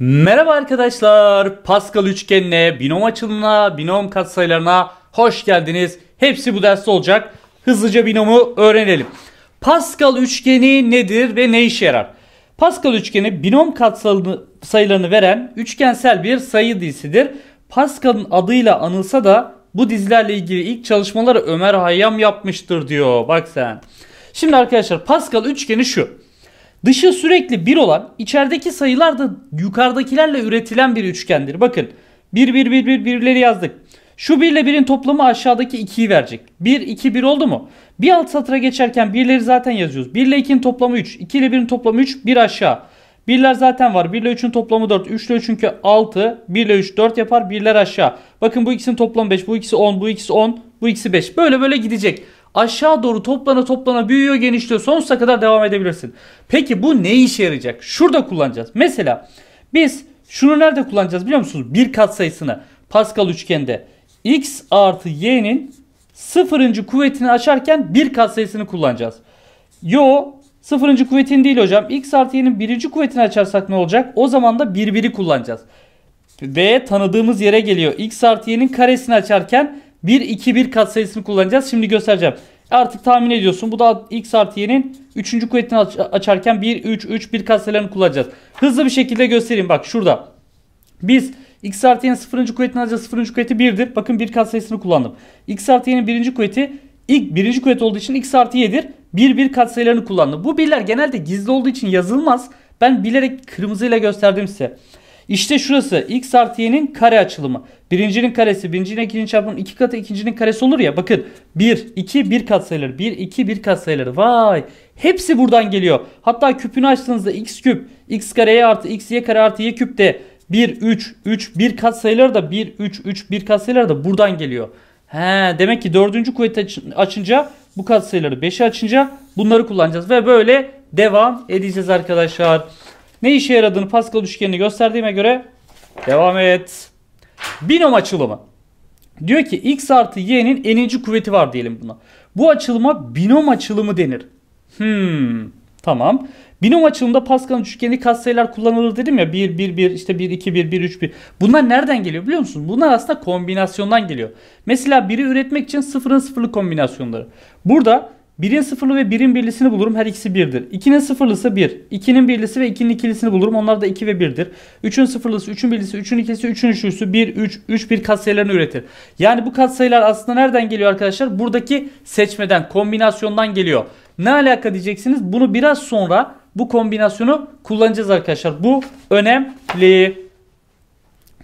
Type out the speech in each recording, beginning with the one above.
Merhaba arkadaşlar. Pascal üçgenine, binom açılımına, binom katsayılarına hoş geldiniz. Hepsi bu derste olacak. Hızlıca binomu öğrenelim. Pascal üçgeni nedir ve ne işe yarar? Pascal üçgeni binom katsayılarını veren üçgensel bir sayı dizisidir. Pascal'ın adıyla anılsa da bu dizilerle ilgili ilk çalışmaları Ömer Hayyam yapmıştır diyor. Bak sen. Şimdi arkadaşlar Pascal üçgeni şu. Dışı sürekli 1 olan içerideki sayılar da yukarıdakilerle üretilen bir üçgendir. Bakın 1 1 1 1 birleri yazdık. Şu 1 ile 1'in toplamı aşağıdaki 2'yi verecek. 1 2 1 oldu mu? Bir alt satıra geçerken 1'leri zaten yazıyoruz. 1 ile 2'nin toplamı 3. 2 ile 1'in toplamı 3. 1 aşağı. 1'ler zaten var. 1 ile 3'ün toplamı 4. 3 ile 3'ün 6. 1 ile 3 4 yapar. 1'ler aşağı. Bakın bu ikisinin toplamı 5. Bu ikisi 10. Bu ikisi 10. Bu ikisi 5. Böyle böyle gidecek aşağı doğru toplana toplana büyüyor genişliyor sonsuza kadar devam edebilirsin. Peki bu ne işe yarayacak? Şurada kullanacağız. Mesela biz şunu nerede kullanacağız biliyor musunuz? Bir kat sayısını Pascal üçgende x artı y'nin sıfırıncı kuvvetini açarken bir kat sayısını kullanacağız. Yo sıfırıncı kuvvetin değil hocam. X artı y'nin birinci kuvvetini açarsak ne olacak? O zaman da birbiri kullanacağız. Ve tanıdığımız yere geliyor. X artı y'nin karesini açarken 1, 2, 1 katsayısını kullanacağız. Şimdi göstereceğim. Artık tahmin ediyorsun. Bu da x artı y'nin 3. kuvvetini aç açarken 1, 3, 3, 1 katsayılarını kullanacağız. Hızlı bir şekilde göstereyim. Bak şurada. Biz x artı y'nin 0. kuvvetini alacağız. 0. kuvveti 1'dir. Bakın 1 katsayısını kullandım. x artı y'nin 1. kuvveti ilk 1. kuvvet olduğu için x artı y'dir. 1, 1 katsayılarını kullandım. Bu birler genelde gizli olduğu için yazılmaz. Ben bilerek kırmızıyla gösterdim size. İşte şurası x artı y'nin kare açılımı. Birincinin karesi, birincinin ikincinin çarpımının iki katı ikincinin karesi olur ya. Bakın 1, 2, 1 katsayıları. 1, 2, 1 katsayıları. Vay. Hepsi buradan geliyor. Hatta küpünü açtığınızda x küp, x kareye artı x y kare artı y küp de 1, 3, 3, 1 katsayıları da 1, 3, 3, 1 katsayıları da buradan geliyor. He, demek ki dördüncü kuvvet açınca bu katsayıları 5'e açınca bunları kullanacağız. Ve böyle devam edeceğiz arkadaşlar. Ne işe yaradığını Pascal üçgenini gösterdiğime göre devam et. Binom açılımı. Diyor ki x artı y'nin eninci kuvveti var diyelim buna. Bu açılıma binom açılımı denir. Hmm, tamam. Binom açılımında Pascal'ın üçgeni katsayılar kullanılır dedim ya 1 1 1 işte 1 2 1 1 3 1. Bunlar nereden geliyor biliyor musun? Bunlar aslında kombinasyondan geliyor. Mesela biri üretmek için sıfırın sıfırlı kombinasyonları. Burada 1'in sıfırlı ve 1'in birlisini bulurum. Her ikisi 1'dir. 2'nin sıfırlısı 1. 2'nin birlisi ve 2'nin ikilisini bulurum. Onlar da 2 ve 1'dir. 3'ün sıfırlısı, 3'ün birlisi, 3'ün ikilisi, 3'ün üçlüsü 1, 3, 3, bir katsayılarını üretir. Yani bu katsayılar aslında nereden geliyor arkadaşlar? Buradaki seçmeden, kombinasyondan geliyor. Ne alaka diyeceksiniz? Bunu biraz sonra bu kombinasyonu kullanacağız arkadaşlar. Bu önemli.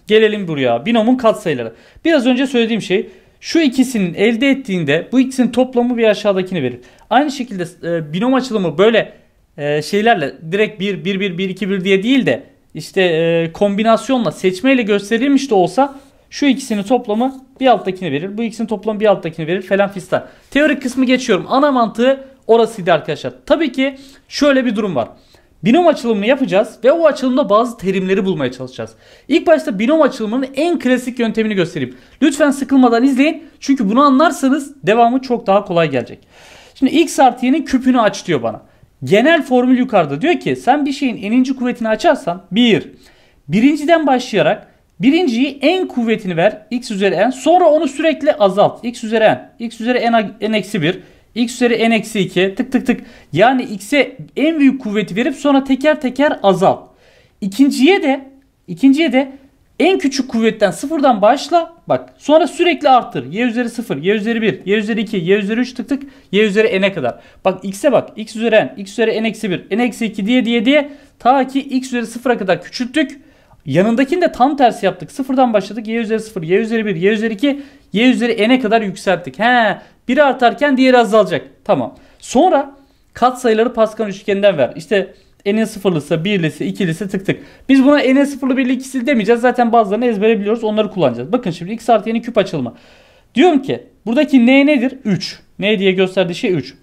Gelelim buraya. Binomun katsayıları. Biraz önce söylediğim şey şu ikisinin elde ettiğinde bu ikisinin toplamı bir aşağıdakini verir. Aynı şekilde e, binom açılımı böyle e, şeylerle direkt 1, 1, 1, 1, 2, 1 diye değil de işte e, kombinasyonla seçmeyle gösterilmiş de olsa şu ikisinin toplamı bir alttakini verir. Bu ikisinin toplamı bir alttakini verir falan fistan. Teorik kısmı geçiyorum. Ana mantığı orasıydı arkadaşlar. Tabii ki şöyle bir durum var binom açılımını yapacağız ve o açılımda bazı terimleri bulmaya çalışacağız. İlk başta binom açılımının en klasik yöntemini göstereyim. Lütfen sıkılmadan izleyin çünkü bunu anlarsanız devamı çok daha kolay gelecek. Şimdi x artı y'nin küpünü aç diyor bana. Genel formül yukarıda diyor ki sen bir şeyin eninci kuvvetini açarsan 1. Bir, birinciden başlayarak Birinciyi en kuvvetini ver. X üzeri n. Sonra onu sürekli azalt. X üzeri n. X üzeri n, n eksi 1 x üzeri n eksi 2 tık tık tık. Yani x'e en büyük kuvveti verip sonra teker teker azal. İkinciye de ikinciye de en küçük kuvvetten sıfırdan başla. Bak sonra sürekli arttır. Y üzeri 0, Y üzeri 1, Y üzeri 2, Y üzeri 3 tık tık Y üzeri n'e kadar. Bak x'e bak. X üzeri n, X üzeri n eksi 1, n eksi 2 diye diye diye ta ki x üzeri 0'a kadar küçülttük. Yanındakini de tam tersi yaptık. Sıfırdan başladık. Y üzeri 0, Y üzeri 1, Y üzeri 2, Y üzeri n'e kadar yükselttik. He, biri artarken diğeri azalacak. Tamam. Sonra kat sayıları Pascal üçgeninden ver. İşte n'in sıfırlısı, birlisi, ikilisi tık tık. Biz buna n'in sıfırlı, birli, ikisi demeyeceğiz. Zaten bazılarını ezbere biliyoruz. Onları kullanacağız. Bakın şimdi x artı y'nin küp açılımı. Diyorum ki buradaki n nedir? 3. Ne diye gösterdiği şey 3.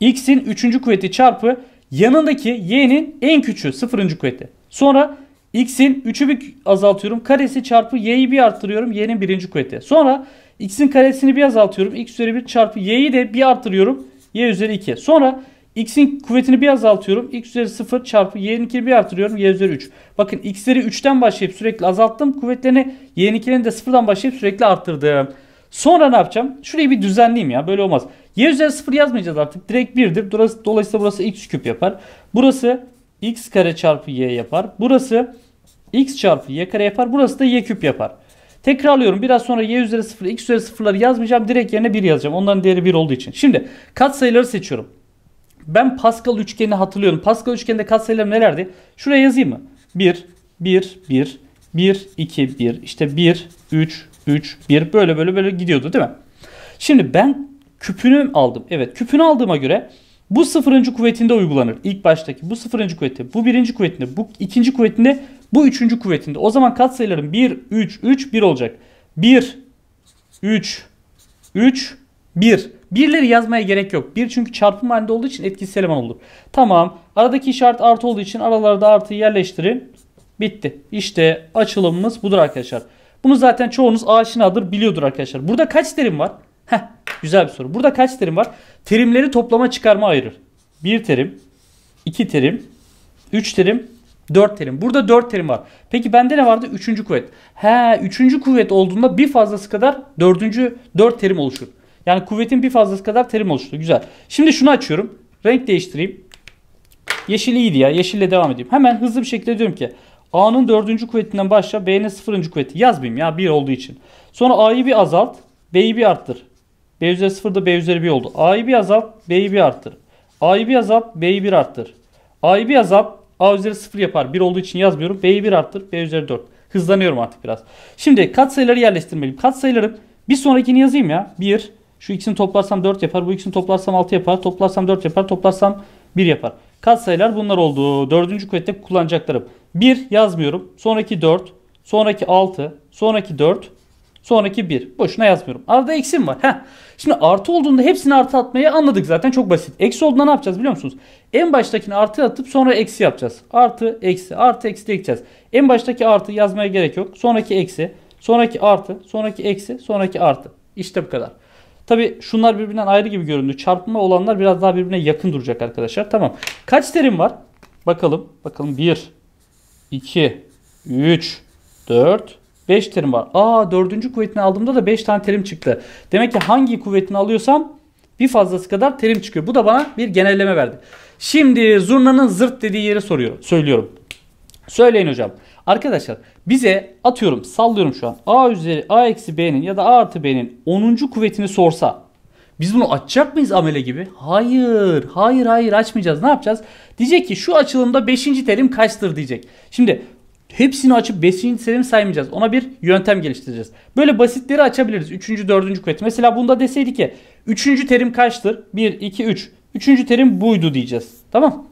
x'in 3. kuvveti çarpı yanındaki y'nin en küçüğü 0. kuvveti. Sonra x'in 3'ü bir azaltıyorum. Karesi çarpı y'yi bir arttırıyorum. y'nin birinci kuvveti. Sonra x'in karesini bir azaltıyorum. x üzeri 1 çarpı y'yi de bir arttırıyorum. y üzeri 2. Sonra x'in kuvvetini bir azaltıyorum. x üzeri 0 çarpı y'nin y'ninkini bir artırıyorum. y üzeri 3. Bakın x'leri 3'ten başlayıp sürekli azalttım. Kuvvetlerini y'ninkilerini de 0'dan başlayıp sürekli arttırdım. Sonra ne yapacağım? Şurayı bir düzenleyeyim ya. Böyle olmaz. y üzeri 0 yazmayacağız artık. Direkt 1'dir. Dolayısıyla burası x küp yapar. Burası x kare çarpı y yapar. Burası x çarpı y kare yapar. Burası da y küp yapar. Tekrarlıyorum. Biraz sonra y üzeri 0, x üzeri 0'ları yazmayacağım. Direkt yerine 1 yazacağım. Onların değeri 1 olduğu için. Şimdi katsayıları seçiyorum. Ben Pascal üçgenini hatırlıyorum. Pascal üçgeninde katsayılar nelerdi? Şuraya yazayım mı? 1, 1, 1, 1, 2, 1, işte 1, 3, 3, 1 böyle böyle böyle gidiyordu değil mi? Şimdi ben küpünü aldım. Evet küpünü aldığıma göre bu sıfırıncı kuvvetinde uygulanır. İlk baştaki bu sıfırıncı kuvveti, bu birinci kuvvetinde, bu ikinci kuvvetinde, bu üçüncü kuvvetinde. O zaman katsayıların 1, 3, 3, 1 olacak. 1, 3, 3, 1. Birleri yazmaya gerek yok. Bir çünkü çarpım halinde olduğu için etkisiz eleman olur. Tamam. Aradaki işaret artı olduğu için aralarda artıyı yerleştirin. Bitti. İşte açılımımız budur arkadaşlar. Bunu zaten çoğunuz aşinadır biliyordur arkadaşlar. Burada kaç terim var? Heh Güzel bir soru. Burada kaç terim var? Terimleri toplama çıkarma ayırır. Bir terim, iki terim, üç terim, dört terim. Burada dört terim var. Peki bende ne vardı? Üçüncü kuvvet. He üçüncü kuvvet olduğunda bir fazlası kadar dördüncü dört terim oluşur. Yani kuvvetin bir fazlası kadar terim oluştu. Güzel. Şimdi şunu açıyorum. Renk değiştireyim. Yeşil iyiydi ya. Yeşille devam edeyim. Hemen hızlı bir şekilde diyorum ki A'nın dördüncü kuvvetinden başla B'nin sıfırıncı kuvveti. Yazmayayım ya bir olduğu için. Sonra A'yı bir azalt. B'yi bir arttır. B üzeri 0 da B üzeri 1 oldu. A'yı bir azalt, B'yi bir arttır. A'yı bir azalt, B'yi bir arttır. A'yı bir azalt, A üzeri 0 yapar. 1 olduğu için yazmıyorum. B'yi bir arttır. B üzeri 4. Hızlanıyorum artık biraz. Şimdi katsayıları yerleştirmeliyim. Katsayıları bir sonrakini yazayım ya. 1. Şu ikisini toplarsam 4 yapar. Bu ikisini toplarsam 6 yapar. Toplarsam 4 yapar. Toplarsam 1 yapar. Katsayılar bunlar oldu. Dördüncü kuvvette kullanacaklarım. 1 yazmıyorum. Sonraki 4. Sonraki 6. Sonraki 4. Sonraki 1. Boşuna yazmıyorum. Arada eksim var. Heh. Şimdi artı olduğunda hepsini artı atmayı anladık zaten çok basit. Eksi olduğunda ne yapacağız biliyor musunuz? En baştakini artı atıp sonra eksi yapacağız. Artı, eksi, artı, eksi de ekleyeceğiz. En baştaki artı yazmaya gerek yok. Sonraki eksi, sonraki artı, sonraki eksi, sonraki artı. İşte bu kadar. Tabi şunlar birbirinden ayrı gibi göründü. Çarpma olanlar biraz daha birbirine yakın duracak arkadaşlar. Tamam. Kaç terim var? Bakalım. Bakalım 1, 2, 3, 4, 5 terim var. Aa dördüncü kuvvetini aldığımda da 5 tane terim çıktı. Demek ki hangi kuvvetini alıyorsam bir fazlası kadar terim çıkıyor. Bu da bana bir genelleme verdi. Şimdi zurnanın zırt dediği yeri soruyorum, söylüyorum. Söyleyin hocam. Arkadaşlar bize atıyorum sallıyorum şu an. A üzeri A eksi B'nin ya da A artı B'nin 10. kuvvetini sorsa biz bunu açacak mıyız amele gibi? Hayır, hayır, hayır açmayacağız. Ne yapacağız? Diyecek ki şu açılımda 5. terim kaçtır diyecek. Şimdi Hepsini açıp 5. serimi saymayacağız. Ona bir yöntem geliştireceğiz. Böyle basitleri açabiliriz. 3. 4. kuvvet. Mesela bunda deseydik ki 3. terim kaçtır? 1, 2, 3. 3. terim buydu diyeceğiz. Tamam.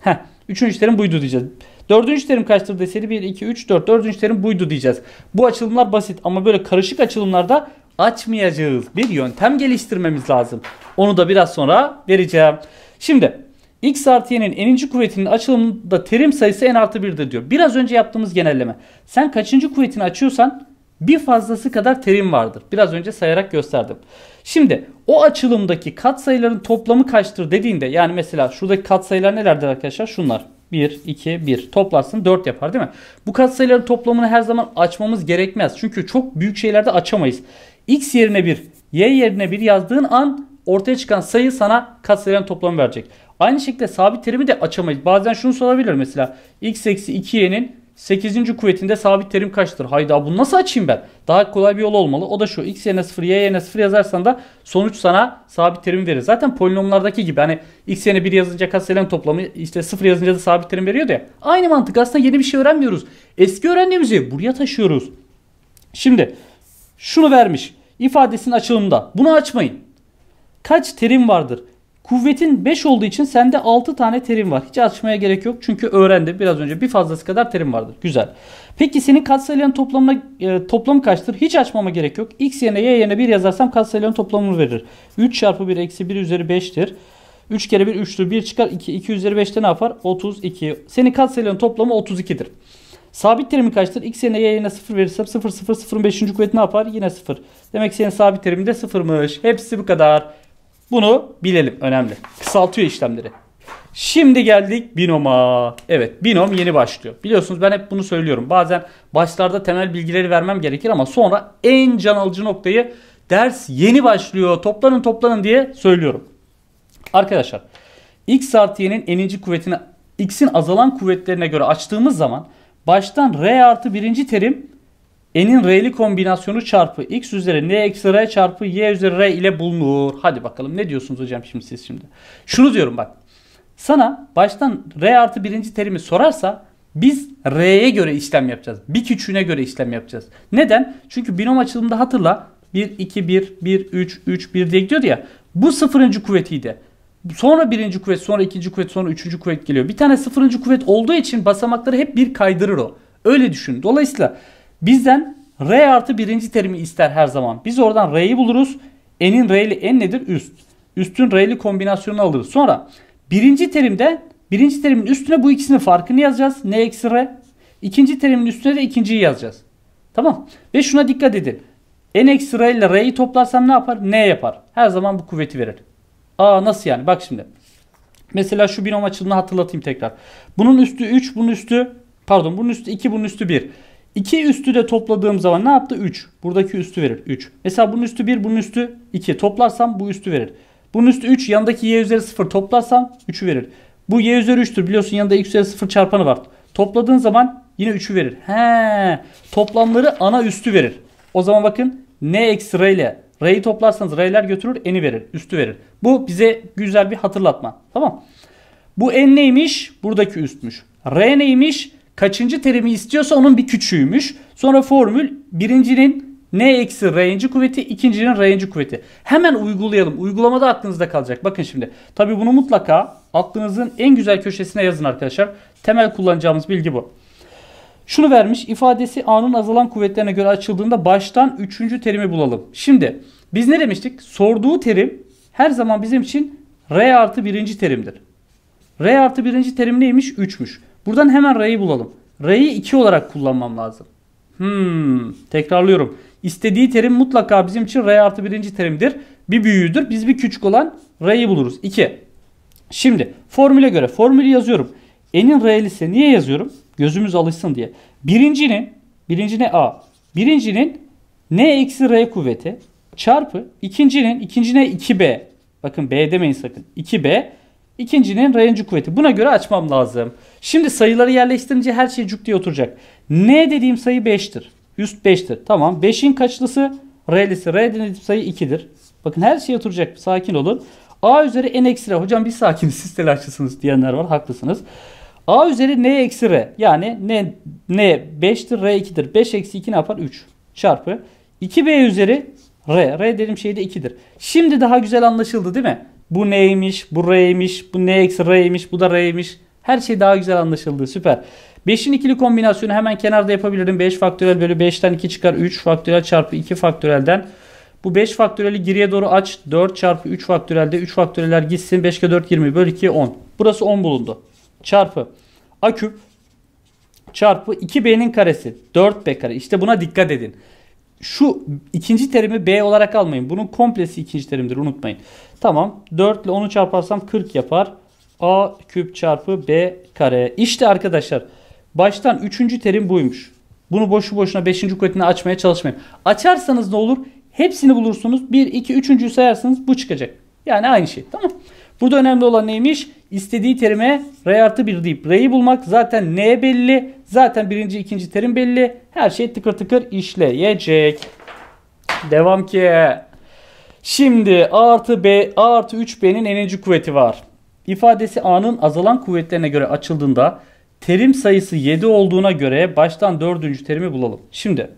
Heh. 3. terim buydu diyeceğiz. 4. terim kaçtır deseydi 1, 2, 3, 4. 4. terim buydu diyeceğiz. Bu açılımlar basit ama böyle karışık açılımlarda açmayacağız. Bir yöntem geliştirmemiz lazım. Onu da biraz sonra vereceğim. Şimdi x artı y'nin n'inci kuvvetinin açılımında terim sayısı n artı 1'dir diyor. Biraz önce yaptığımız genelleme. Sen kaçıncı kuvvetini açıyorsan bir fazlası kadar terim vardır. Biraz önce sayarak gösterdim. Şimdi o açılımdaki katsayıların toplamı kaçtır dediğinde yani mesela şuradaki katsayılar nelerdir arkadaşlar? Şunlar. 1, 2, 1 toplarsın 4 yapar değil mi? Bu katsayıların toplamını her zaman açmamız gerekmez. Çünkü çok büyük şeylerde açamayız. X yerine 1, Y yerine 1 yazdığın an ortaya çıkan sayı sana katsayıların toplamı verecek. Aynı şekilde sabit terimi de açamayız. Bazen şunu sorabilir mesela. x eksi 2y'nin 8. kuvvetinde sabit terim kaçtır? Hayda bunu nasıl açayım ben? Daha kolay bir yol olmalı. O da şu. x yerine 0, y yerine 0 yazarsan da sonuç sana sabit terim verir. Zaten polinomlardaki gibi hani x yerine 1 yazınca katsayıların toplamı işte 0 yazınca da sabit terim veriyor ya. Aynı mantık aslında yeni bir şey öğrenmiyoruz. Eski öğrendiğimizi buraya taşıyoruz. Şimdi şunu vermiş. İfadesinin açılımında. Bunu açmayın. Kaç terim vardır? Kuvvetin 5 olduğu için sende 6 tane terim var. Hiç açmaya gerek yok. Çünkü öğrendim biraz önce. Bir fazlası kadar terim vardır. Güzel. Peki senin katsayıların toplamına e, toplamı kaçtır? Hiç açmama gerek yok. X yerine y yerine 1 yazarsam katsayıların toplamını verir. 3 çarpı 1 eksi 1 üzeri 5'tir. 3 kere 1 3'tür. 1 çıkar 2. 2 üzeri 5'te ne yapar? 32. Senin katsayıların toplamı 32'dir. Sabit terimi kaçtır? X yerine y yerine 0 verirsem 0 0 0'ın 5. kuvveti ne yapar? Yine 0. Demek senin sabit terimin de 0'mış. Hepsi bu kadar. Bunu bilelim önemli. Kısaltıyor işlemleri. Şimdi geldik binoma. Evet binom yeni başlıyor. Biliyorsunuz ben hep bunu söylüyorum. Bazen başlarda temel bilgileri vermem gerekir ama sonra en can alıcı noktayı ders yeni başlıyor toplanın toplanın diye söylüyorum. Arkadaşlar x artı y'nin eninci kuvvetini x'in azalan kuvvetlerine göre açtığımız zaman baştan r artı birinci terim n'in r'li kombinasyonu çarpı x üzeri n eksi r çarpı y üzeri r ile bulunur. Hadi bakalım ne diyorsunuz hocam şimdi siz şimdi. Şunu diyorum bak. Sana baştan r artı birinci terimi sorarsa biz r'ye göre işlem yapacağız. Bir küçüğüne göre işlem yapacağız. Neden? Çünkü binom açılımda hatırla 1, 2, 1, 1, 3, 3, 1 diye gidiyordu ya. Bu sıfırıncı kuvvetiydi. Sonra birinci kuvvet, sonra ikinci kuvvet, sonra üçüncü kuvvet geliyor. Bir tane sıfırıncı kuvvet olduğu için basamakları hep bir kaydırır o. Öyle düşün. Dolayısıyla Bizden R artı birinci terimi ister her zaman. Biz oradan R'yi buluruz. N'in R'li N nedir? Üst. Üstün R'li kombinasyonunu alırız. Sonra birinci terimde birinci terimin üstüne bu ikisinin farkını yazacağız. N eksi R. İkinci terimin üstüne de ikinciyi yazacağız. Tamam. Ve şuna dikkat edin. N eksi R ile R'yi toplarsam ne yapar? N yapar. Her zaman bu kuvveti verir. Aa nasıl yani? Bak şimdi. Mesela şu binom açılımını hatırlatayım tekrar. Bunun üstü 3, bunun üstü pardon bunun üstü 2, bunun üstü 1. 2 üstü de topladığım zaman ne yaptı? 3. Buradaki üstü verir. 3. Mesela bunun üstü 1, bunun üstü 2. Toplarsam bu üstü verir. Bunun üstü 3. Yanındaki y üzeri 0 toplarsam 3'ü verir. Bu y üzeri 3'tür. Biliyorsun yanında x üzeri 0 çarpanı var. Topladığın zaman yine 3'ü verir. He. Toplamları ana üstü verir. O zaman bakın n eksi r ile r'yi toplarsanız r'ler götürür n'i verir. Üstü verir. Bu bize güzel bir hatırlatma. Tamam. Bu n neymiş? Buradaki üstmüş. r neymiş? kaçıncı terimi istiyorsa onun bir küçüğüymüş. Sonra formül birincinin n eksi range kuvveti, ikincinin range kuvveti. Hemen uygulayalım. Uygulamada aklınızda kalacak. Bakın şimdi. Tabi bunu mutlaka aklınızın en güzel köşesine yazın arkadaşlar. Temel kullanacağımız bilgi bu. Şunu vermiş. ifadesi A'nın azalan kuvvetlerine göre açıldığında baştan üçüncü terimi bulalım. Şimdi biz ne demiştik? Sorduğu terim her zaman bizim için R artı birinci terimdir. R artı birinci terim neymiş? 3'müş. Buradan hemen rayı bulalım. Rayı 2 olarak kullanmam lazım. Hmm, tekrarlıyorum. İstediği terim mutlaka bizim için ray artı birinci terimdir. Bir büyüğüdür. Biz bir küçük olan rayı buluruz. 2. Şimdi formüle göre formülü yazıyorum. N'in rayı ise niye yazıyorum? Gözümüz alışsın diye. Birincinin, birincine A. Birincinin N eksi R kuvveti çarpı ikincinin ikincine 2B. Bakın B demeyin sakın. 2B İkincinin rayıncı kuvveti. Buna göre açmam lazım. Şimdi sayıları yerleştirince her şey cuk diye oturacak. N dediğim sayı 5'tir. Üst 5'tir. Tamam. 5'in kaçlısı? R'lisi. R dediğim sayı 2'dir. Bakın her şey oturacak. Sakin olun. A üzeri N eksi R. Hocam bir sakin siz telaşlısınız diyenler var. Haklısınız. A üzeri N eksi R. Yani N, N 5'tir R 2'dir. 5 eksi 2 ne yapar? 3 çarpı. 2B üzeri R. R dediğim şey de 2'dir. Şimdi daha güzel anlaşıldı değil mi? Bu neymiş, bu r'ymiş, bu n eksi r'ymiş, bu da r'ymiş. Her şey daha güzel anlaşıldı. Süper. 5'in ikili kombinasyonu hemen kenarda yapabilirim. 5 faktörel bölü 5'ten 2 çıkar. 3 faktörel çarpı 2 faktörelden. Bu 5 faktöreli geriye doğru aç. 4 çarpı 3 faktörelde 3 faktöreller gitsin. 5 kere 4 20 bölü 2 10. Burası 10 bulundu. Çarpı a küp çarpı 2b'nin karesi 4b kare. İşte buna dikkat edin şu ikinci terimi B olarak almayın. Bunun komplesi ikinci terimdir unutmayın. Tamam 4 ile 10'u çarparsam 40 yapar. A küp çarpı B kare. İşte arkadaşlar baştan üçüncü terim buymuş. Bunu boşu boşuna 5. kuvvetini açmaya çalışmayın. Açarsanız ne olur? Hepsini bulursunuz. 1, 2, 3.yü sayarsanız bu çıkacak. Yani aynı şey tamam Burada önemli olan neymiş? İstediği terime R artı 1 deyip R'yi bulmak. Zaten N belli. Zaten birinci ikinci terim belli. Her şey tıkır tıkır işleyecek. Devam ki. Şimdi A artı B, A artı 3B'nin enerji kuvveti var. İfadesi A'nın azalan kuvvetlerine göre açıldığında terim sayısı 7 olduğuna göre baştan 4. terimi bulalım. Şimdi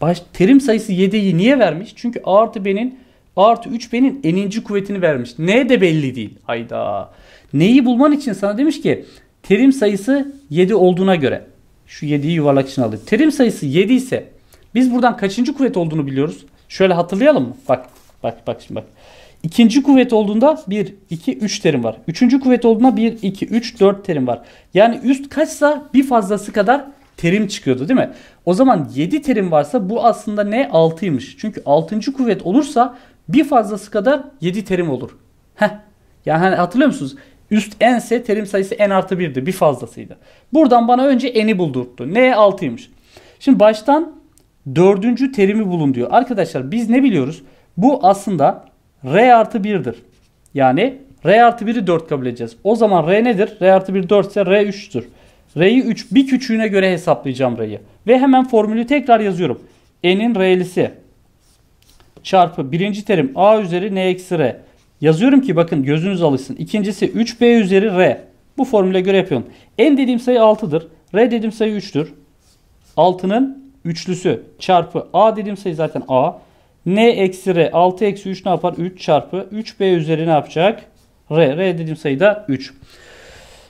baş, terim sayısı 7'yi niye vermiş? Çünkü A artı B'nin A artı 3B'nin eninci kuvvetini vermiş. Ne de belli değil. Hayda. Neyi bulman için sana demiş ki terim sayısı 7 olduğuna göre. Şu 7'yi yuvarlak için aldık. Terim sayısı 7 ise biz buradan kaçıncı kuvvet olduğunu biliyoruz. Şöyle hatırlayalım mı? Bak bak bak şimdi bak. İkinci kuvvet olduğunda 1, 2, 3 terim var. Üçüncü kuvvet olduğunda 1, 2, 3, 4 terim var. Yani üst kaçsa bir fazlası kadar terim çıkıyordu değil mi? O zaman 7 terim varsa bu aslında ne? 6'ymış. Çünkü 6. kuvvet olursa bir fazlası kadar 7 terim olur. Heh. Yani hani hatırlıyor musunuz? Üst n terim sayısı n artı 1'di. Bir fazlasıydı. Buradan bana önce n'i buldurttu. n 6'ymış. Şimdi baştan dördüncü terimi bulun diyor. Arkadaşlar biz ne biliyoruz? Bu aslında r artı 1'dir. Yani r artı 1'i 4 kabul edeceğiz. O zaman r nedir? r artı 1 4 ise r 3'tür. R'yi 3 bir küçüğüne göre hesaplayacağım R'yi. Ve hemen formülü tekrar yazıyorum. N'in R'lisi çarpı birinci terim A üzeri N eksi R Yazıyorum ki bakın gözünüz alışsın. İkincisi 3b üzeri r. Bu formüle göre yapıyorum. n dediğim sayı 6'dır. r dediğim sayı 3'tür. 6'nın üçlüsü çarpı a dediğim sayı zaten a. n eksi r 6 eksi 3 ne yapar? 3 çarpı 3b üzeri ne yapacak? r. r dediğim sayı da 3.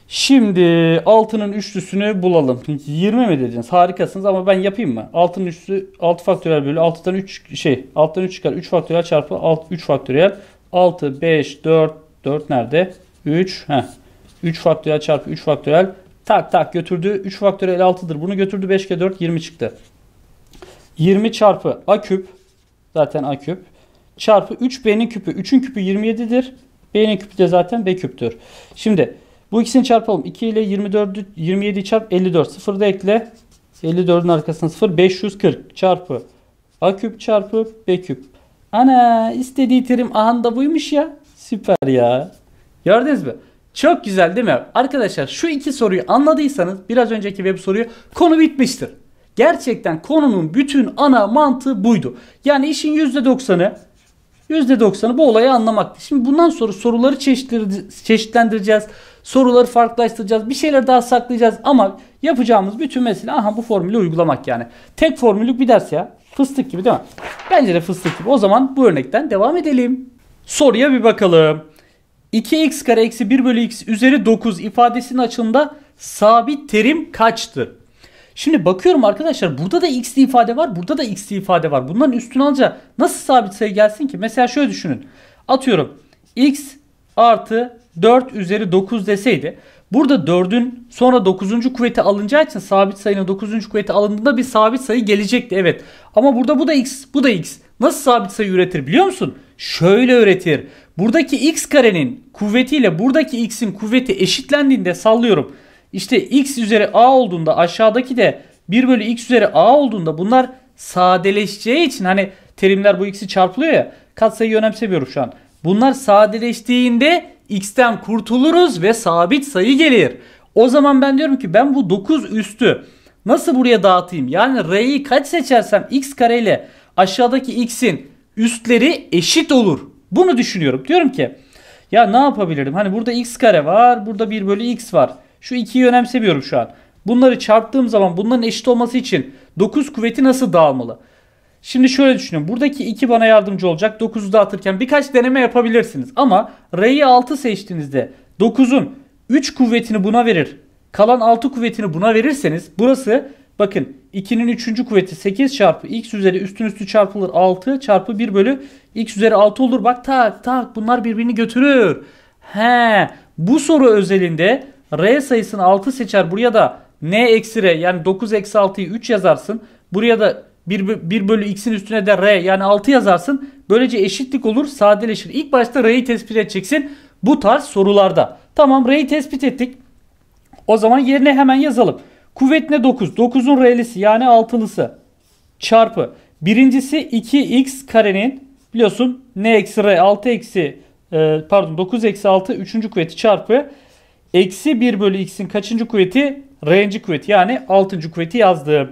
Şimdi 6'nın üçlüsünü bulalım. 20 mi dediniz? Harikasınız ama ben yapayım mı? 6'nın üçlüsü 6 faktöriyel bölü 6'dan 3 şey 6'dan 3 çıkar. 3 faktöriyel çarpı 6 3 faktöriyel 6, 5, 4, 4 nerede? 3, heh. 3 faktörel çarpı 3 faktörel tak tak götürdü. 3 faktörel 6'dır. Bunu götürdü 5 kere 4 20 çıktı. 20 çarpı a küp zaten a küp çarpı 3 b'nin küpü. 3'ün küpü 27'dir. b'nin küpü de zaten b küptür. Şimdi bu ikisini çarpalım. 2 ile 24'ü 27 çarp 54. 0 da ekle. 54'ün arkasına 0 540 çarpı a küp çarpı b küp Ana istediği terim ahanda buymuş ya. Süper ya. Gördünüz mü? Çok güzel değil mi? Arkadaşlar şu iki soruyu anladıysanız biraz önceki web soruyu konu bitmiştir. Gerçekten konunun bütün ana mantığı buydu. Yani işin %90'ı %90'ı bu olayı anlamaktı. Şimdi bundan sonra soruları çeşitlendireceğiz. Soruları farklılaştıracağız. Bir şeyler daha saklayacağız ama yapacağımız bütün mesele aha bu formülü uygulamak yani. Tek formülük bir ders ya. Fıstık gibi değil mi? Bence de fıstık gibi. O zaman bu örnekten devam edelim. Soruya bir bakalım. 2x kare eksi 1 bölü x üzeri 9 ifadesinin açılımda sabit terim kaçtı? Şimdi bakıyorum arkadaşlar burada da x'li ifade var. Burada da x'li ifade var. Bunların üstüne alınca nasıl sabit sayı gelsin ki? Mesela şöyle düşünün. Atıyorum x artı 4 üzeri 9 deseydi. Burada 4'ün sonra 9. kuvveti alınacağı için sabit sayının 9. kuvveti alındığında bir sabit sayı gelecekti evet. Ama burada bu da x bu da x. Nasıl sabit sayı üretir biliyor musun? Şöyle üretir. Buradaki x karenin kuvvetiyle buradaki x'in kuvveti eşitlendiğinde sallıyorum. İşte x üzeri a olduğunda aşağıdaki de 1 bölü x üzeri a olduğunda bunlar sadeleşeceği için hani terimler bu x'i çarpılıyor ya katsayı önemsemiyorum şu an. Bunlar sadeleştiğinde x'ten kurtuluruz ve sabit sayı gelir. O zaman ben diyorum ki ben bu 9 üstü nasıl buraya dağıtayım? Yani r'yi kaç seçersem x kare ile aşağıdaki x'in üstleri eşit olur. Bunu düşünüyorum. Diyorum ki ya ne yapabilirim? Hani burada x kare var. Burada 1 bölü x var. Şu 2'yi önemsemiyorum şu an. Bunları çarptığım zaman bunların eşit olması için 9 kuvveti nasıl dağılmalı? Şimdi şöyle düşünün. Buradaki 2 bana yardımcı olacak. 9'u dağıtırken birkaç deneme yapabilirsiniz. Ama R'yi 6 seçtiğinizde 9'un 3 kuvvetini buna verir. Kalan 6 kuvvetini buna verirseniz burası bakın 2'nin 3. kuvveti 8 çarpı x üzeri üstün üstü çarpılır 6 çarpı 1 bölü x üzeri 6 olur. Bak tak tak bunlar birbirini götürür. He bu soru özelinde R sayısını 6 seçer. Buraya da n eksi R yani 9 eksi 6'yı 3 yazarsın. Buraya da 1, 1 bölü x'in üstüne de r yani 6 yazarsın. Böylece eşitlik olur sadeleşir. İlk başta r'yi tespit edeceksin bu tarz sorularda. Tamam r'yi tespit ettik. O zaman yerine hemen yazalım. Kuvvetine 9. 9'un r'lisi yani 6'lısı çarpı. Birincisi 2x karenin biliyorsun n eksi r 6 eksi e, pardon 9 eksi 6 üçüncü kuvveti çarpı. Eksi 1 bölü x'in kaçıncı kuvveti? rinci kuvveti yani 6. kuvveti yazdım.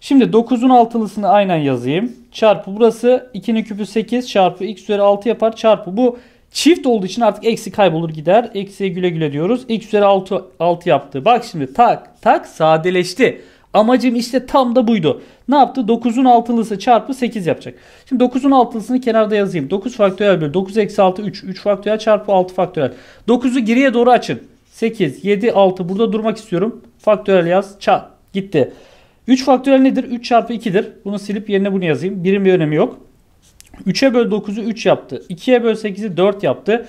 Şimdi 9'un altılısını aynen yazayım. Çarpı burası 2'nin küpü 8 çarpı x üzeri 6 yapar çarpı bu çift olduğu için artık eksi kaybolur gider. Eksiye güle güle diyoruz. X üzeri 6, 6 yaptı. Bak şimdi tak tak sadeleşti. Amacım işte tam da buydu. Ne yaptı? 9'un altılısı çarpı 8 yapacak. Şimdi 9'un altılısını kenarda yazayım. 9 faktörel bölü 9 eksi 6 3. 3 faktörel çarpı 6 faktörel. 9'u geriye doğru açın. 8, 7, 6 burada durmak istiyorum. Faktörel yaz. Çat. Gitti. 3 faktörel nedir? 3 çarpı 2'dir. Bunu silip yerine bunu yazayım. Birim bir önemi yok. 3'e böl 9'u 3 yaptı. 2'ye böl 8'i 4 yaptı.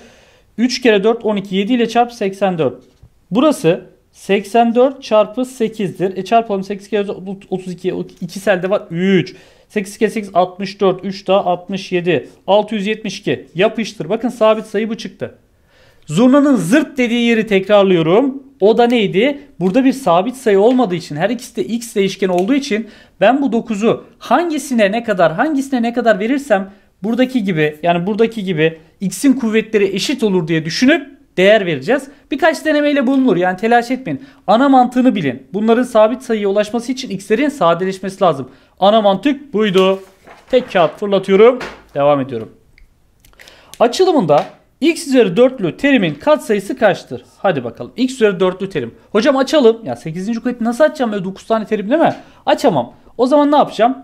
3 kere 4 12. 7 ile çarp 84. Burası 84 çarpı 8'dir. E çarpalım 8 kere 32. 2 selde var 3. 8 kere 8 64. 3 daha 67. 672. Yapıştır. Bakın sabit sayı bu çıktı. Zurnanın zırt dediği yeri tekrarlıyorum. O da neydi? Burada bir sabit sayı olmadığı için her ikisi de x değişken olduğu için ben bu 9'u hangisine ne kadar hangisine ne kadar verirsem buradaki gibi yani buradaki gibi x'in kuvvetleri eşit olur diye düşünüp değer vereceğiz. Birkaç denemeyle bulunur yani telaş etmeyin. Ana mantığını bilin. Bunların sabit sayıya ulaşması için x'lerin sadeleşmesi lazım. Ana mantık buydu. Tek kağıt fırlatıyorum. Devam ediyorum. Açılımında x üzeri dörtlü terimin katsayısı kaçtır? Hadi bakalım. x üzeri dörtlü terim. Hocam açalım. Ya 8. kuvveti nasıl açacağım böyle 9 tane terim değil mi? Açamam. O zaman ne yapacağım?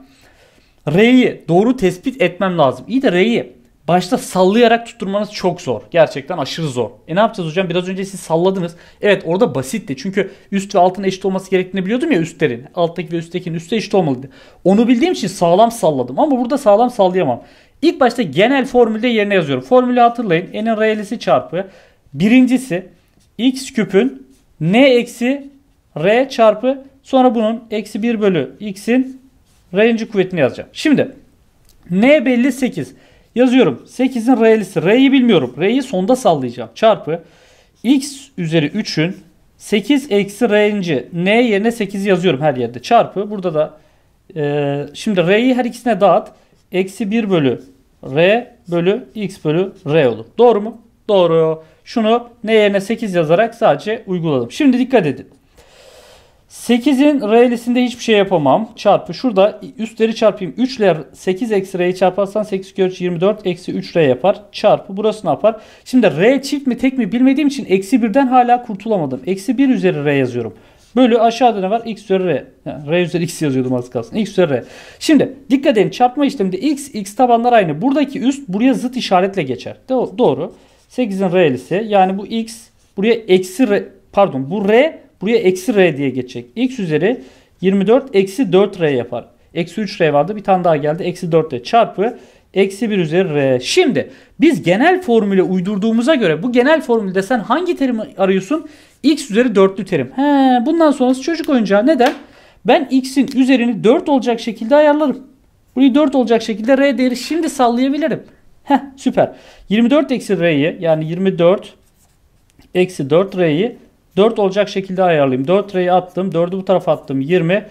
R'yi doğru tespit etmem lazım. İyi de R'yi başta sallayarak tutturmanız çok zor. Gerçekten aşırı zor. E ne yapacağız hocam? Biraz önce siz salladınız. Evet orada basitti. Çünkü üst ve altın eşit olması gerektiğini biliyordum ya üstlerin. Alttaki ve üsttekinin üstte eşit olmalıydı. Onu bildiğim için sağlam salladım. Ama burada sağlam sallayamam. İlk başta genel formülde yerine yazıyorum. Formülü hatırlayın. N'in r'lisi çarpı birincisi x küpün n eksi r çarpı sonra bunun eksi 1 bölü x'in r'inci kuvvetini yazacağım. Şimdi n belli 8. Yazıyorum. 8'in r'lisi. R'yi bilmiyorum. R'yi sonda sallayacağım. Çarpı x üzeri 3'ün 8 eksi r'inci. n yerine 8 yazıyorum her yerde. Çarpı burada da e, şimdi r'yi her ikisine dağıt eksi 1 bölü r bölü x bölü r olur. Doğru mu? Doğru. Şunu n yerine 8 yazarak sadece uyguladım. Şimdi dikkat edin. 8'in r'lisinde hiçbir şey yapamam. Çarpı şurada üstleri çarpayım. 3 ile 8 eksi r'yi çarparsan 8 kök 24 eksi 3 r yapar. Çarpı burası ne yapar? Şimdi r çift mi tek mi bilmediğim için eksi 1'den hala kurtulamadım. Eksi 1 üzeri r yazıyorum. Bölü aşağıda ne var? X üzeri R. Yani R üzeri X yazıyordum az kalsın. X üzeri R. Şimdi dikkat edin çarpma işleminde X, X tabanlar aynı. Buradaki üst buraya zıt işaretle geçer. Do doğru. 8'in R'lisi. Yani bu X buraya eksi R. Pardon bu R buraya eksi R diye geçecek. X üzeri 24 eksi 4R yapar. Eksi 3R vardı. Bir tane daha geldi. Eksi 4R çarpı Eksi 1 üzeri r. Şimdi biz genel formülü uydurduğumuza göre bu genel formülde sen hangi terimi arıyorsun? x üzeri 4'lü terim. He, bundan sonrası çocuk oyuncağı. Neden? Ben x'in üzerini 4 olacak şekilde ayarlarım. Burayı 4 olacak şekilde r değeri şimdi sallayabilirim. Heh süper. 24 eksi r'yi yani 24 eksi 4 r'yi 4 olacak şekilde ayarlayayım. 4 r'yi attım. 4'ü bu tarafa attım. 20.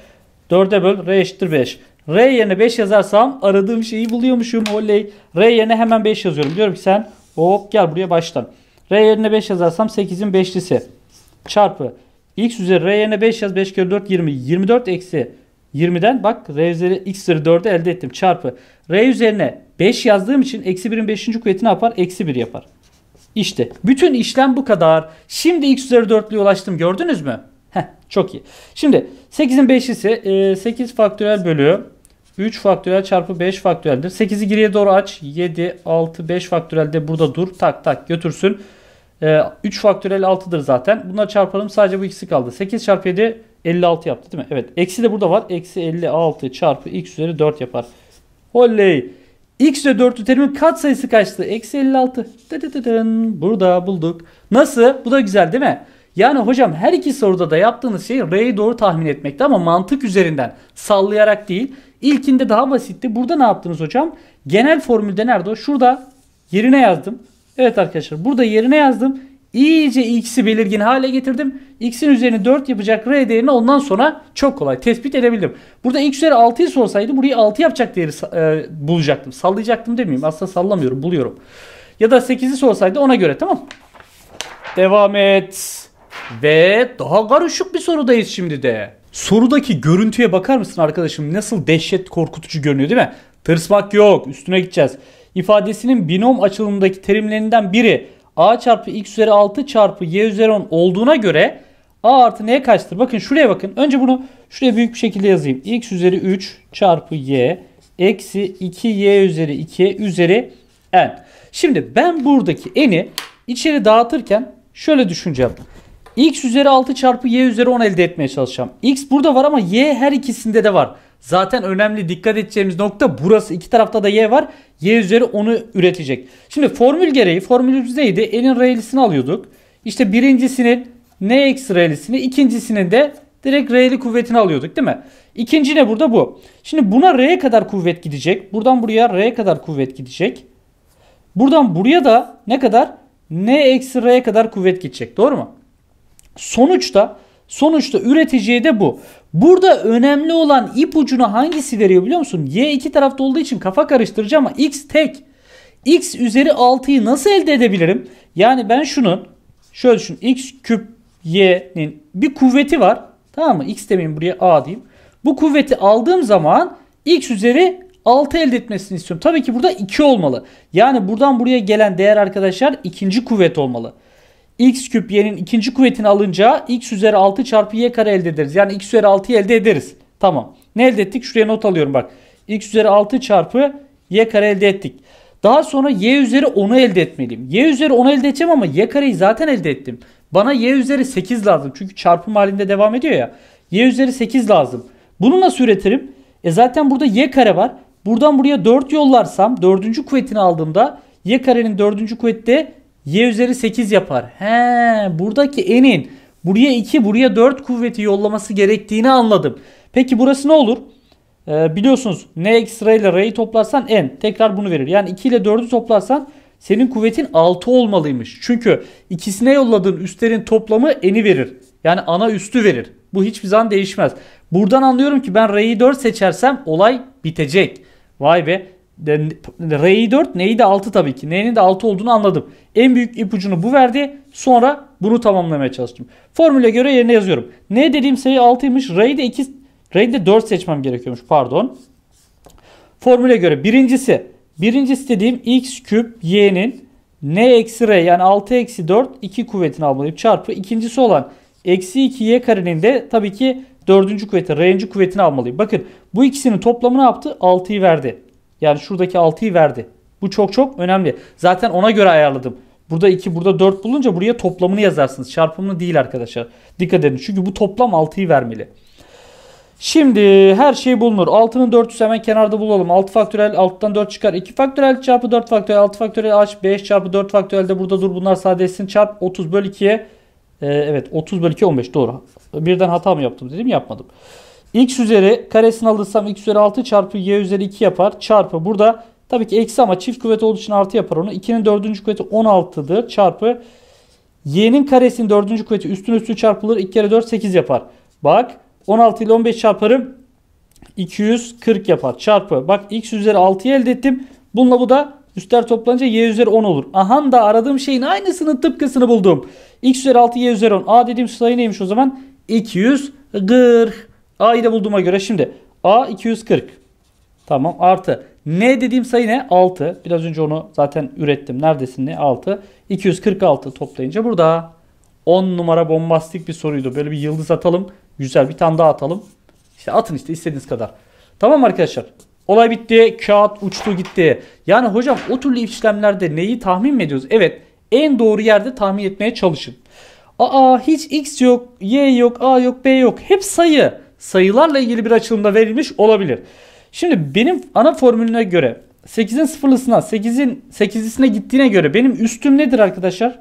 4'e böl. R eşittir 5. R yerine 5 yazarsam aradığım şeyi buluyormuşum. Oley. R yerine hemen 5 yazıyorum. Diyorum ki sen hop gel buraya başla. R yerine 5 yazarsam 8'in 5'lisi çarpı x üzeri r yerine 5 yaz. 5 kere 4 20. 24 eksi 20'den bak r üzeri x üzeri 4'ü elde ettim. Çarpı r üzerine 5 yazdığım için eksi 1'in 5. kuvveti ne yapar? Eksi 1 yapar. İşte bütün işlem bu kadar. Şimdi x üzeri 4'lüye ulaştım gördünüz mü? Heh, çok iyi. Şimdi 8'in 5'lisi 8 faktörel bölü 3 faktörel çarpı 5 faktöreldir. 8'i geriye doğru aç. 7, 6, 5 faktörel de burada dur. Tak tak götürsün. 3 ee, faktörel 6'dır zaten. Bunları çarpalım sadece bu ikisi kaldı. 8 çarpı 7 56 yaptı değil mi? Evet. Eksi de burada var. Eksi 56 çarpı x üzeri 4 yapar. Oley. X üzeri 4 terimin kat sayısı kaçtı? Eksi 56. Burada bulduk. Nasıl? Bu da güzel değil mi? Yani hocam her iki soruda da yaptığınız şey R'yi doğru tahmin etmekti ama mantık üzerinden sallayarak değil. İlkinde daha basitti. Burada ne yaptınız hocam? Genel formülde nerede o? Şurada yerine yazdım. Evet arkadaşlar burada yerine yazdım. İyice x'i belirgin hale getirdim. x'in üzerine 4 yapacak r değerini ondan sonra çok kolay tespit edebildim. Burada x üzeri 6'yı sorsaydı burayı 6 yapacak değeri e, bulacaktım. Sallayacaktım demeyeyim. Aslında sallamıyorum. Buluyorum. Ya da 8'i sorsaydı ona göre tamam. Devam et. Ve daha karışık bir sorudayız şimdi de. Sorudaki görüntüye bakar mısın arkadaşım? Nasıl dehşet korkutucu görünüyor değil mi? Tırsmak yok. Üstüne gideceğiz ifadesinin binom açılımındaki terimlerinden biri a çarpı x üzeri 6 çarpı y üzeri 10 olduğuna göre a artı n kaçtır? Bakın şuraya bakın. Önce bunu şuraya büyük bir şekilde yazayım. x üzeri 3 çarpı y eksi 2y üzeri 2 üzeri n. Şimdi ben buradaki n'i içeri dağıtırken şöyle düşüneceğim. x üzeri 6 çarpı y üzeri 10 elde etmeye çalışacağım. x burada var ama y her ikisinde de var. Zaten önemli dikkat edeceğimiz nokta burası. İki tarafta da y var. Y üzeri onu üretecek. Şimdi formül gereği formülümüz neydi? Elin reylisini alıyorduk. İşte birincisinin n eksi reylisini ikincisinin de direkt reyli kuvvetini alıyorduk değil mi? İkinci ne burada bu. Şimdi buna r'ye kadar kuvvet gidecek. Buradan buraya r'ye kadar kuvvet gidecek. Buradan buraya da ne kadar? n eksi r'ye kadar kuvvet gidecek. Doğru mu? Sonuçta Sonuçta üreticiye de bu. Burada önemli olan ipucunu hangisi veriyor biliyor musun? Y iki tarafta olduğu için kafa karıştırıcı ama X tek. X üzeri 6'yı nasıl elde edebilirim? Yani ben şunun, şöyle düşün. X küp Y'nin bir kuvveti var. Tamam mı? X demeyeyim buraya A diyeyim. Bu kuvveti aldığım zaman X üzeri 6 elde etmesini istiyorum. Tabii ki burada 2 olmalı. Yani buradan buraya gelen değer arkadaşlar ikinci kuvvet olmalı x küp y'nin ikinci kuvvetini alınca x üzeri 6 çarpı y kare elde ederiz. Yani x üzeri 6'yı elde ederiz. Tamam. Ne elde ettik? Şuraya not alıyorum bak. x üzeri 6 çarpı y kare elde ettik. Daha sonra y üzeri 10'u elde etmeliyim. y üzeri 10'u elde edeceğim ama y kareyi zaten elde ettim. Bana y üzeri 8 lazım. Çünkü çarpım halinde devam ediyor ya. y üzeri 8 lazım. Bunu nasıl üretirim? E zaten burada y kare var. Buradan buraya 4 yollarsam 4. kuvvetini aldığımda y karenin 4. kuvvette Y üzeri 8 yapar. He, buradaki n'in buraya 2 buraya 4 kuvveti yollaması gerektiğini anladım. Peki burası ne olur? Ee, biliyorsunuz n ekstra ile r'yi toplarsan n tekrar bunu verir. Yani 2 ile 4'ü toplarsan senin kuvvetin 6 olmalıymış. Çünkü ikisine yolladığın üstlerin toplamı n'i verir. Yani ana üstü verir. Bu hiçbir zaman değişmez. Buradan anlıyorum ki ben r'yi 4 seçersem olay bitecek. Vay be R'yi 4, N'yi de 6 tabii ki. N'nin de 6 olduğunu anladım. En büyük ipucunu bu verdi. Sonra bunu tamamlamaya çalıştım. Formüle göre yerine yazıyorum. N dediğim sayı 6'ymış. R'yi de 2 R'yi de 4 seçmem gerekiyormuş. Pardon. Formüle göre birincisi birinci istediğim x küp y'nin n eksi r yani 6 eksi 4 2 kuvvetini almalıyım çarpı ikincisi olan eksi 2 y karenin de tabii ki dördüncü kuvveti r'inci kuvvetini almalıyım. Bakın bu ikisinin toplamı ne yaptı? 6'yı verdi. Yani şuradaki 6'yı verdi. Bu çok çok önemli. Zaten ona göre ayarladım. Burada 2 burada 4 bulunca buraya toplamını yazarsınız. Çarpımını değil arkadaşlar. Dikkat edin. Çünkü bu toplam 6'yı vermeli. Şimdi her şey bulunur. 6'nın 400 hemen kenarda bulalım. 6 faktörel alttan 4 çıkar. 2 faktörel çarpı 4 faktörel 6 faktörel aç. 5 çarpı 4 faktörel de burada dur. Bunlar sadeleşsin. Çarp 30 böl 2'ye. Ee, evet 30 böl 2 15 doğru. Birden hata mı yaptım dedim yapmadım x üzeri karesini alırsam x üzeri 6 çarpı y üzeri 2 yapar. Çarpı burada tabii ki eksi ama çift kuvvet olduğu için artı yapar onu. 2'nin dördüncü kuvveti 16'dır. Çarpı y'nin karesinin dördüncü kuvveti üstüne üstü çarpılır. 2 kere 4 8 yapar. Bak 16 ile 15 çarparım. 240 yapar. Çarpı bak x üzeri 6'yı elde ettim. Bununla bu da üstler toplanınca y üzeri 10 olur. Ahan da aradığım şeyin aynısının tıpkısını buldum. x üzeri 6 y üzeri 10. A dediğim sayı neymiş o zaman? 240. A'yı da bulduğuma göre şimdi A 240. Tamam artı. N dediğim sayı ne? 6. Biraz önce onu zaten ürettim. Neredesin ne? 6. 246 toplayınca burada 10 numara bombastik bir soruydu. Böyle bir yıldız atalım. Güzel bir tane daha atalım. İşte atın işte istediğiniz kadar. Tamam arkadaşlar. Olay bitti. Kağıt uçtu gitti. Yani hocam o türlü işlemlerde neyi tahmin mi ediyoruz? Evet. En doğru yerde tahmin etmeye çalışın. Aa hiç x yok, y yok, a yok, b yok. Hep sayı sayılarla ilgili bir açılımda verilmiş olabilir. Şimdi benim ana formülüne göre 8'in sıfırlısına 8'in 8'lisine gittiğine göre benim üstüm nedir arkadaşlar?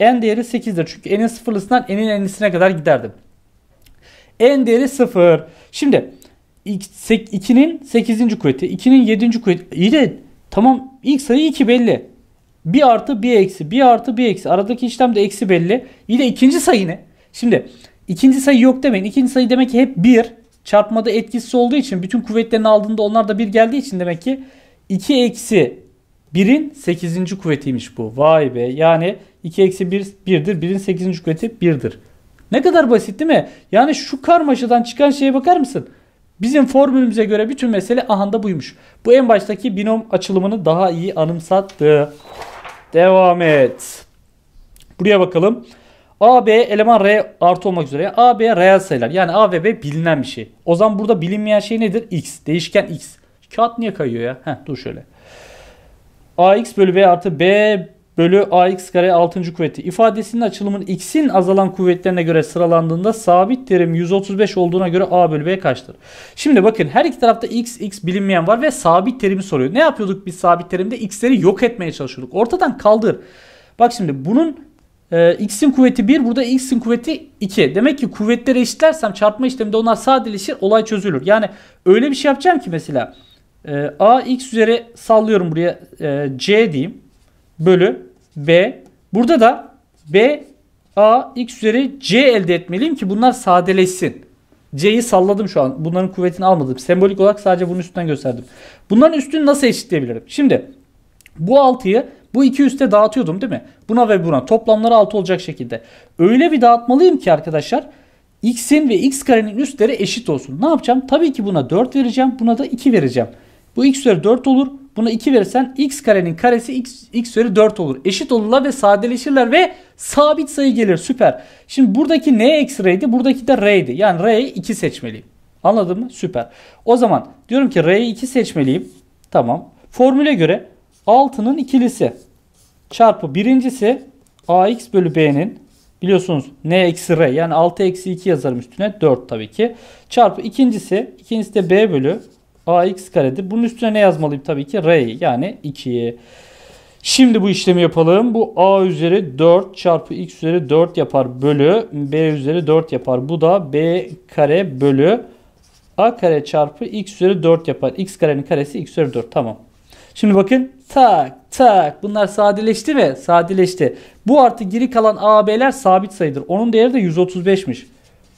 N değeri 8'dir. Çünkü n'in sıfırlısından n'in enlisine kadar giderdim. N değeri 0. Şimdi 2'nin 8. kuvveti, 2'nin 7. kuvveti. İyi de tamam ilk sayı 2 belli. 1 artı 1 eksi, 1 artı 1 eksi. Aradaki işlem de eksi belli. İyi de ikinci sayı ne? Şimdi İkinci sayı yok demeyin. İkinci sayı demek ki hep 1. Çarpmada etkisi olduğu için bütün kuvvetlerini aldığında onlar da 1 geldiği için demek ki 2 eksi 1'in 8. kuvvetiymiş bu. Vay be yani 2 eksi 1 1'dir. 1'in 8. kuvveti 1'dir. Ne kadar basit değil mi? Yani şu karmaşadan çıkan şeye bakar mısın? Bizim formülümüze göre bütün mesele ahanda buymuş. Bu en baştaki binom açılımını daha iyi anımsattı. Devam et. Buraya bakalım. A, B eleman R artı olmak üzere. A, B reel sayılar. Yani A ve B bilinen bir şey. O zaman burada bilinmeyen şey nedir? X. Değişken X. Kağıt niye kayıyor ya? Heh, dur şöyle. AX bölü B artı B bölü AX kare 6. kuvveti ifadesinin açılımın X'in azalan kuvvetlerine göre sıralandığında sabit terim 135 olduğuna göre A bölü B kaçtır? Şimdi bakın her iki tarafta X, X bilinmeyen var ve sabit terimi soruyor. Ne yapıyorduk biz sabit terimde? X'leri yok etmeye çalışıyorduk. Ortadan kaldır. Bak şimdi bunun e, x'in kuvveti 1 burada x'in kuvveti 2. Demek ki kuvvetleri eşitlersem çarpma işleminde onlar sadeleşir olay çözülür. Yani öyle bir şey yapacağım ki mesela e, a x üzeri sallıyorum buraya e, c diyeyim bölü b. Burada da b a x üzeri c elde etmeliyim ki bunlar sadeleşsin. C'yi salladım şu an. Bunların kuvvetini almadım. Sembolik olarak sadece bunun üstünden gösterdim. Bunların üstünü nasıl eşitleyebilirim? Şimdi bu 6'yı bu iki üste dağıtıyordum değil mi? Buna ve buna toplamları 6 olacak şekilde. Öyle bir dağıtmalıyım ki arkadaşlar x'in ve x karenin üstleri eşit olsun. Ne yapacağım? Tabii ki buna 4 vereceğim. Buna da 2 vereceğim. Bu x üzeri 4 olur. Buna 2 verirsen x karenin karesi x, x üzeri 4 olur. Eşit olurlar ve sadeleşirler ve sabit sayı gelir. Süper. Şimdi buradaki n eksi r'ydi. Buradaki de r'ydi. Yani r'yi 2 seçmeliyim. Anladın mı? Süper. O zaman diyorum ki r'yi 2 seçmeliyim. Tamam. Formüle göre 6'nın ikilisi çarpı birincisi ax bölü b'nin biliyorsunuz n eksi r yani 6 eksi 2 yazarım üstüne 4 tabii ki. Çarpı ikincisi ikincisi de b bölü ax karedi. Bunun üstüne ne yazmalıyım tabii ki r'yi yani 2'yi. Şimdi bu işlemi yapalım. Bu a üzeri 4 çarpı x üzeri 4 yapar bölü b üzeri 4 yapar. Bu da b kare bölü a kare çarpı x üzeri 4 yapar. x karenin karesi x üzeri 4 tamam. Şimdi bakın tak tak. Bunlar sadeleşti mi? Sadeleşti. Bu artı geri kalan AB'ler sabit sayıdır. Onun değeri de 135'miş.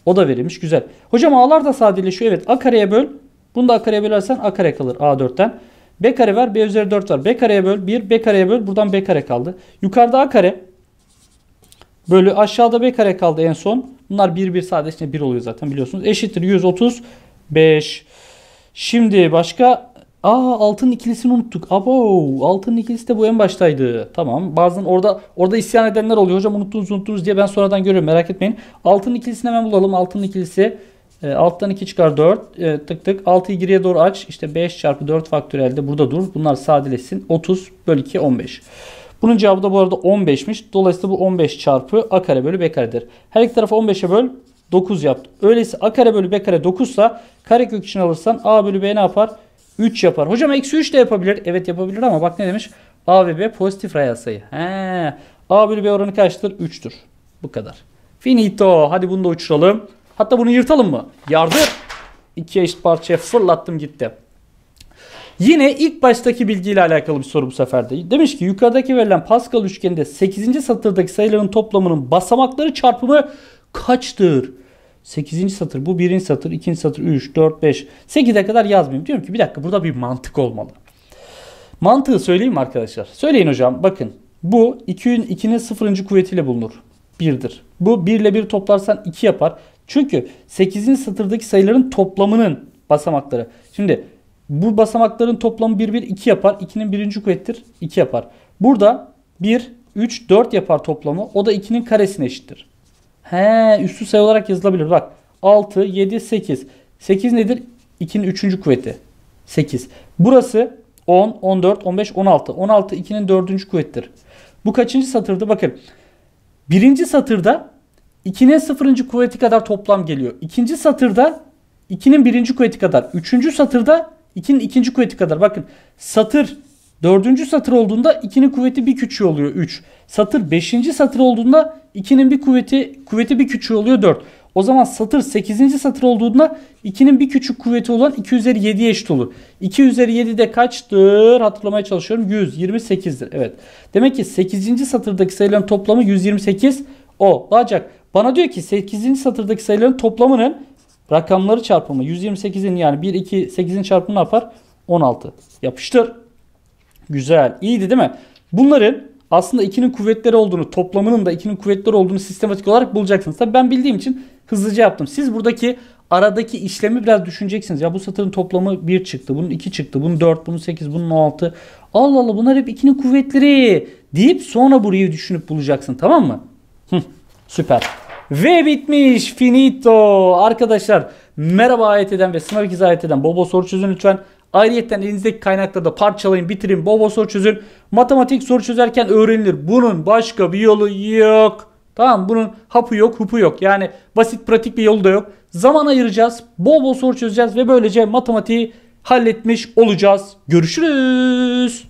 O da verilmiş. Güzel. Hocam A'lar da sadeleşiyor. Evet. A kareye böl. Bunu da A kareye bölersen A kare kalır A4'ten. B kare ver, B üzeri 4 var. B kareye böl. 1. B kareye böl. Buradan B kare kaldı. Yukarıda A kare. Bölü aşağıda B kare kaldı en son. Bunlar 1 1 sadece 1 oluyor zaten biliyorsunuz. Eşittir 135. Şimdi başka Aa altın ikilisini unuttuk. Abo altın ikilisi de bu en baştaydı. Tamam bazen orada orada isyan edenler oluyor. Hocam unuttunuz unuttunuz diye ben sonradan görüyorum merak etmeyin. Altın ikilisini hemen bulalım. Altın ikilisi e, alttan 2 çıkar 4 e, tık tık 6'yı geriye doğru aç. İşte 5 çarpı 4 faktörelde burada dur. Bunlar sadeleşsin. 30 bölü 2 15. Bunun cevabı da bu arada 15'miş. Dolayısıyla bu 15 çarpı a kare bölü b karedir. Her iki tarafı 15'e böl 9 yaptı. Öyleyse a kare bölü b kare 9 ise kök için alırsan a bölü b ne yapar? 3 yapar. Hocam eksi 3 de yapabilir. Evet yapabilir ama bak ne demiş? A ve B pozitif reel sayı. He. A bölü B oranı kaçtır? 3'tür. Bu kadar. Finito. Hadi bunu da uçuralım. Hatta bunu yırtalım mı? Yardır. İkiye eşit parçaya fırlattım gitti. Yine ilk baştaki bilgiyle alakalı bir soru bu seferde. Demiş ki yukarıdaki verilen Pascal üçgeninde 8. satırdaki sayıların toplamının basamakları çarpımı kaçtır? 8. satır bu 1. satır 2. satır 3 4 5 8'e kadar yazmayayım. Diyorum ki bir dakika burada bir mantık olmalı. Mantığı söyleyeyim mi arkadaşlar? Söyleyin hocam bakın bu 2'nin 2'nin 0. kuvvetiyle bulunur. 1'dir. Bu 1 ile 1 toplarsan 2 yapar. Çünkü 8. satırdaki sayıların toplamının basamakları. Şimdi bu basamakların toplamı 1 1 2 yapar. 2'nin 1. kuvvettir 2 yapar. Burada 1 3 4 yapar toplamı. O da 2'nin karesine eşittir. He üstü sayı olarak yazılabilir. Bak 6, 7, 8. 8 nedir? 2'nin 3. kuvveti. 8. Burası 10, 14, 15, 16. 16 2'nin 4. kuvvettir. Bu kaçıncı satırdı? Bakın. Birinci satırda 2'nin 0. kuvveti kadar toplam geliyor. İkinci satırda 2'nin 1. kuvveti kadar. Üçüncü satırda 2'nin 2. kuvveti kadar. Bakın satır Dördüncü satır olduğunda 2'nin kuvveti bir küçüğü oluyor 3. Satır 5. satır olduğunda 2'nin bir kuvveti kuvveti bir küçüğü oluyor 4. O zaman satır 8. satır olduğunda 2'nin bir küçük kuvveti olan 2 üzeri 7'ye eşit olur. 2 üzeri 7 de kaçtır? Hatırlamaya çalışıyorum. 128'dir. Evet. Demek ki 8. satırdaki sayıların toplamı 128 olacak. Bana diyor ki 8. satırdaki sayıların toplamının rakamları çarpımı 128'in yani 1, 2, 8'in çarpımı ne yapar? 16. Yapıştır. Güzel. İyiydi değil mi? Bunların aslında 2'nin kuvvetleri olduğunu, toplamının da 2'nin kuvvetleri olduğunu sistematik olarak bulacaksınız. Tabii ben bildiğim için hızlıca yaptım. Siz buradaki aradaki işlemi biraz düşüneceksiniz. Ya bu satırın toplamı 1 çıktı, bunun 2 çıktı, bunun 4, bunun 8, bunun 6. Allah Allah bunlar hep 2'nin kuvvetleri deyip sonra burayı düşünüp bulacaksın tamam mı? Hı, süper. Ve bitmiş. Finito. Arkadaşlar merhaba ayet eden ve sınav 2 ayet eden Bobo soru çözün lütfen. Ayrıyeten elinizdeki kaynakları da parçalayın, bitirin, bol bol soru çözün. Matematik soru çözerken öğrenilir. Bunun başka bir yolu yok. Tamam bunun hapı yok, hupu yok. Yani basit pratik bir yolu da yok. Zaman ayıracağız, bol bol soru çözeceğiz ve böylece matematiği halletmiş olacağız. Görüşürüz.